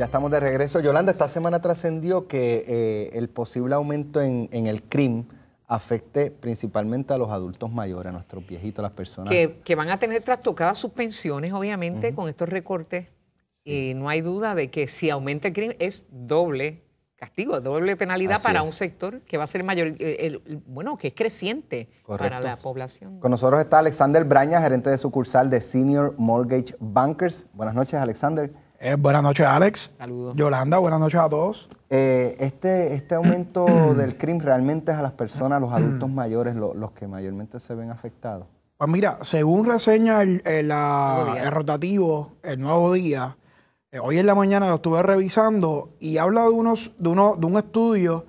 Ya estamos de regreso. Yolanda, esta semana trascendió que eh, el posible aumento en, el crimen afecte principalmente a los adultos mayores, a nuestros viejitos, a las personas. Que, van a tener trastocadas sus pensiones, obviamente, con estos recortes. Y eh, no hay duda de que si aumenta el crimen es doble castigo, doble penalidad para un sector que va a ser mayor, eh, bueno, que es creciente para la población. Con nosotros está Alexander Braña, gerente de sucursal de Senior Mortgage Bankers. Buenas noches, Alexander. Eh, buenas noches, Alex. Saludos. Yolanda, buenas noches a todos. Eh, este, este aumento del crimen realmente es a las personas, a los adultos mayores, los que mayormente se ven afectados. Pues mira, según reseña el, rotativo, el nuevo día, eh, hoy en la mañana lo estuve revisando y habla de, unos, de, uno, de un estudio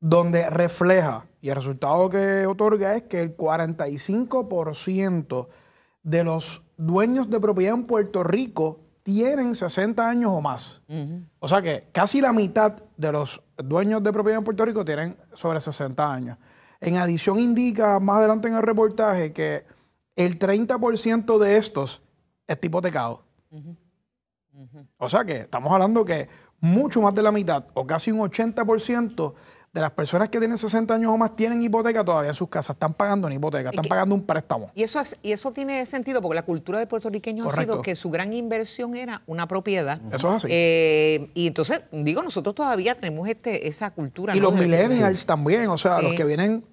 donde refleja, y el resultado que otorga es que el 45% de los dueños de propiedad en Puerto Rico tienen 60 años o más. O sea que casi la mitad de los dueños de propiedad en Puerto Rico tienen sobre 60 años. En adición indica más adelante en el reportaje que el 30% de estos es hipotecado. O sea que estamos hablando que mucho más de la mitad o casi un 80% de las personas que tienen 60 años o más tienen hipoteca todavía en sus casas, están pagando una hipoteca, están pagando un préstamo. Y eso, y eso tiene sentido porque la cultura de puertorriqueños ha sido que su gran inversión era una propiedad. Eso es así. Eh, y entonces, digo, nosotros todavía tenemos este, esa cultura. Y los millennials también, o sea, los que vienen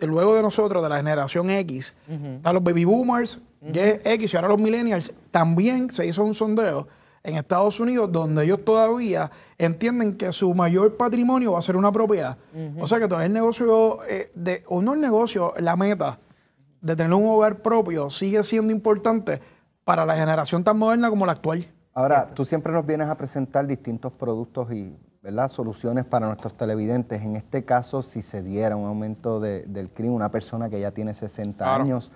luego de nosotros, de la generación X, los baby boomers, X y ahora los millennials, también se hizo un sondeo en Estados Unidos, donde ellos todavía entienden que su mayor patrimonio va a ser una propiedad. O sea que todo el negocio, eh, de, o no el negocio, la meta de tener un hogar propio sigue siendo importante para la generación tan moderna como la actual. Ahora, tú siempre nos vienes a presentar distintos productos y ¿verdad? soluciones para nuestros televidentes. En este caso, si se diera un aumento del crimen, una persona que ya tiene 60 años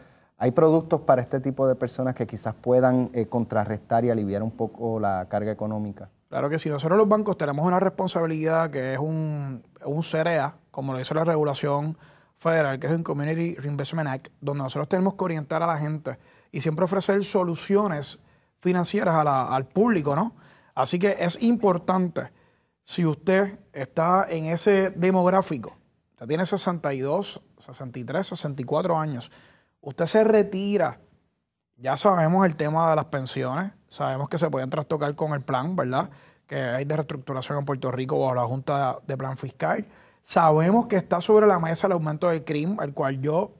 hay productos para este tipo de personas que quizás puedan eh, contrarrestar y aliviar un poco la carga económica. Claro que sí, nosotros los bancos tenemos una responsabilidad que es un, un CEREA, como lo dice la regulación federal, que es un Community Reinvestment Act, donde nosotros tenemos que orientar a la gente y siempre ofrecer soluciones financieras al público, ¿no? Así que es importante, si usted está en ese demográfico, usted tiene 62, 63, 64 años, usted se retira, ya sabemos el tema de las pensiones, sabemos que se pueden trastocar con el plan, ¿verdad? Que hay de reestructuración en Puerto Rico o la Junta de Plan Fiscal. Sabemos que está sobre la mesa el aumento del crimen, el cual yo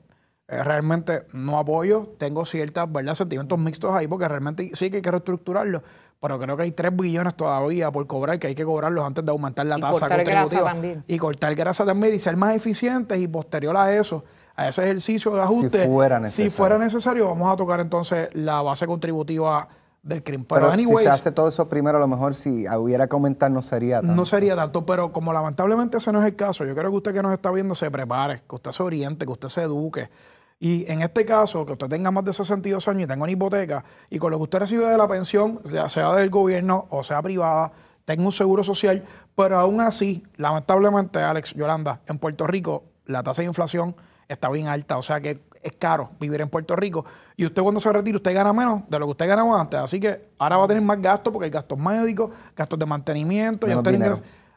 eh, realmente no apoyo. Tengo ciertos ¿verdad? Sentimientos mixtos ahí porque realmente sí que hay que reestructurarlo, pero creo que hay 3 billones todavía por cobrar que hay que cobrarlos antes de aumentar la tasa contributiva. Y cortar grasa también y ser más eficientes y posterior a eso a ese ejercicio de ajuste. Si fuera necesario. vamos a tocar entonces la base contributiva del crimen. Pero, si se hace todo eso primero, a lo mejor si hubiera que no sería tanto. No sería tanto, pero como lamentablemente ese no es el caso, yo quiero que usted que nos está viendo se prepare, que usted se oriente, que usted se eduque. Y en este caso, que usted tenga más de 62 años y tenga una hipoteca, y con lo que usted recibe de la pensión, sea del gobierno o sea privada, tenga un seguro social, pero aún así, lamentablemente, Alex Yolanda, en Puerto Rico, la tasa de inflación está bien alta, o sea que es caro vivir en Puerto Rico. Y usted cuando se retira, usted gana menos de lo que usted ganaba antes. Así que ahora va a tener más gastos porque hay gastos médicos, gastos de mantenimiento, y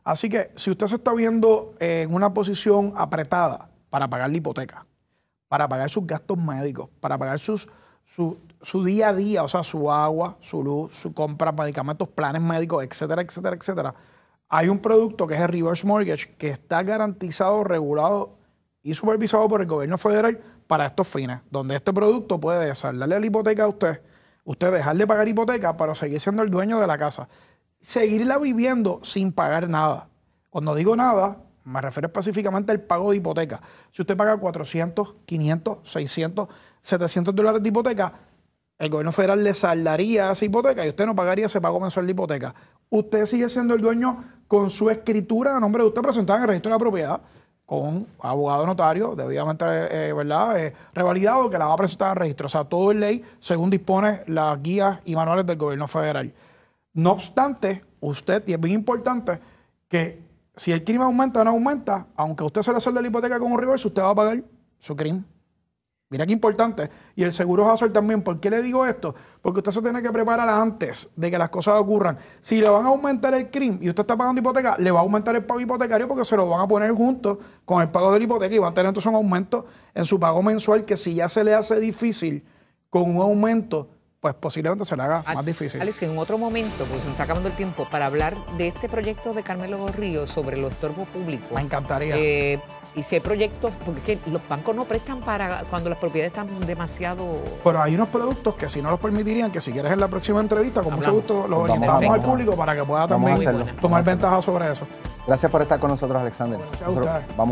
Así que si usted se está viendo en una posición apretada para pagar la hipoteca, para pagar sus gastos médicos, para pagar sus, su, su día a día, o sea, su agua, su luz, su compra, medicamentos, planes médicos, etcétera, etcétera, etcétera, hay un producto que es el reverse mortgage que está garantizado, regulado y supervisado por el gobierno federal para estos fines, donde este producto puede saldarle la hipoteca a usted, usted dejar de pagar hipoteca, para seguir siendo el dueño de la casa, seguirla viviendo sin pagar nada. Cuando digo nada, me refiero específicamente al pago de hipoteca. Si usted paga 400, 500, 600, 700 dólares de hipoteca, el gobierno federal le saldaría esa hipoteca y usted no pagaría ese pago mensual de hipoteca. Usted sigue siendo el dueño con su escritura a nombre de usted presentada en el registro de la propiedad con abogado notario, debidamente eh, eh, ¿verdad? Eh, revalidado, que la va a presentar en registro. O sea, todo es ley según dispone las guías y manuales del gobierno federal. No obstante, usted, y es bien importante, que si el crimen aumenta o no aumenta, aunque usted se le salga la hipoteca con un reverse, usted va a pagar su crimen. Mira qué importante. Y el seguro hazard también. ¿Por qué le digo esto? Porque usted se tiene que preparar antes de que las cosas ocurran. Si le van a aumentar el crimen y usted está pagando hipoteca, le va a aumentar el pago hipotecario porque se lo van a poner junto con el pago de la hipoteca y van a tener entonces un aumento en su pago mensual que si ya se le hace difícil con un aumento pues posiblemente se le haga más difícil. Alex, en otro momento, pues se nos está acabando el tiempo, para hablar de este proyecto de Carmelo Gorrío sobre los estorbos públicos. Me encantaría. Eh, y si hay proyectos, porque es que los bancos no prestan para cuando las propiedades están demasiado. Pero hay unos productos que si no los permitirían, que si quieres en la próxima entrevista, con mucho gusto los orientamos al público para que pueda también tomar ventaja sobre eso. Gracias por estar con nosotros, Alexander. Bueno, a vamos.